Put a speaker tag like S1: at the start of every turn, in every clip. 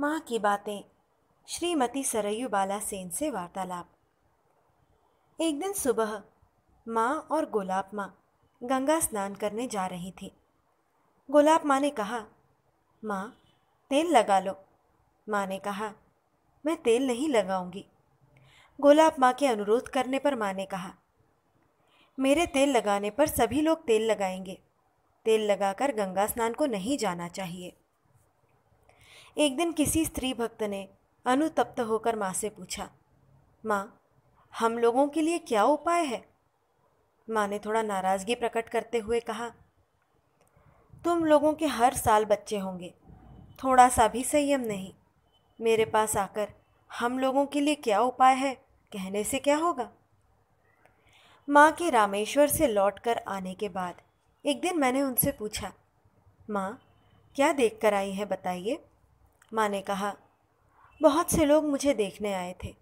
S1: माँ की बातें श्रीमती सरयू बाला सेन से वार्तालाप एक दिन सुबह माँ और गुलाब माँ गंगा स्नान करने जा रही थी गुलाब माँ ने कहा माँ तेल लगा लो माँ ने कहा मैं तेल नहीं लगाऊंगी गुलाब माँ के अनुरोध करने पर माँ ने कहा मेरे तेल लगाने पर सभी लोग तेल लगाएंगे तेल लगाकर गंगा स्नान को नहीं जाना चाहिए एक दिन किसी स्त्री भक्त ने अनुतप्त होकर माँ से पूछा माँ हम लोगों के लिए क्या उपाय है माँ ने थोड़ा नाराज़गी प्रकट करते हुए कहा तुम लोगों के हर साल बच्चे होंगे थोड़ा सा भी संयम नहीं मेरे पास आकर हम लोगों के लिए क्या उपाय है कहने से क्या होगा माँ के रामेश्वर से लौटकर आने के बाद एक दिन मैंने उनसे पूछा माँ क्या देख कर आई है बताइए माँ ने कहा बहुत से लोग मुझे देखने आए थे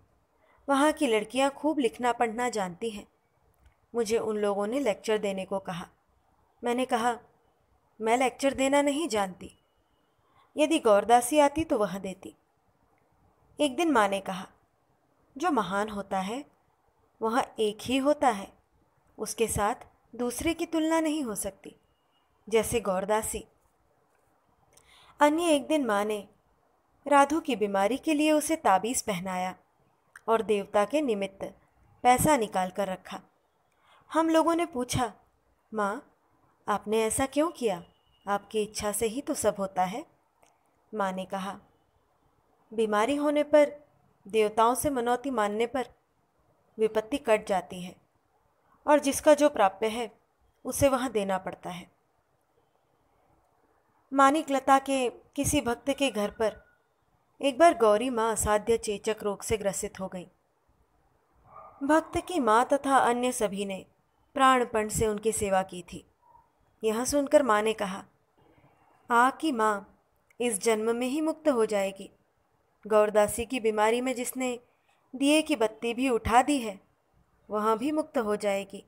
S1: वहाँ की लड़कियाँ खूब लिखना पढ़ना जानती हैं मुझे उन लोगों ने लेक्चर देने को कहा मैंने कहा मैं लेक्चर देना नहीं जानती यदि गौरदासी आती तो वह देती एक दिन माँ ने कहा जो महान होता है वह एक ही होता है उसके साथ दूसरे की तुलना नहीं हो सकती जैसे गौरदासी अन्य एक दिन माँ ने राधू की बीमारी के लिए उसे ताबीज़ पहनाया और देवता के निमित्त पैसा निकाल कर रखा हम लोगों ने पूछा माँ आपने ऐसा क्यों किया आपकी इच्छा से ही तो सब होता है माँ ने कहा बीमारी होने पर देवताओं से मनौती मानने पर विपत्ति कट जाती है और जिसका जो प्राप्य है उसे वहाँ देना पड़ता है मानिक लता के किसी भक्त के घर पर एक बार गौरी माँ असाध्य चेचक रोग से ग्रसित हो गई भक्त की माँ तथा अन्य सभी ने प्राणपण से उनकी सेवा की थी यह सुनकर माँ ने कहा आ की माँ इस जन्म में ही मुक्त हो जाएगी गौरदासी की बीमारी में जिसने दिए की बत्ती भी उठा दी है वह भी मुक्त हो जाएगी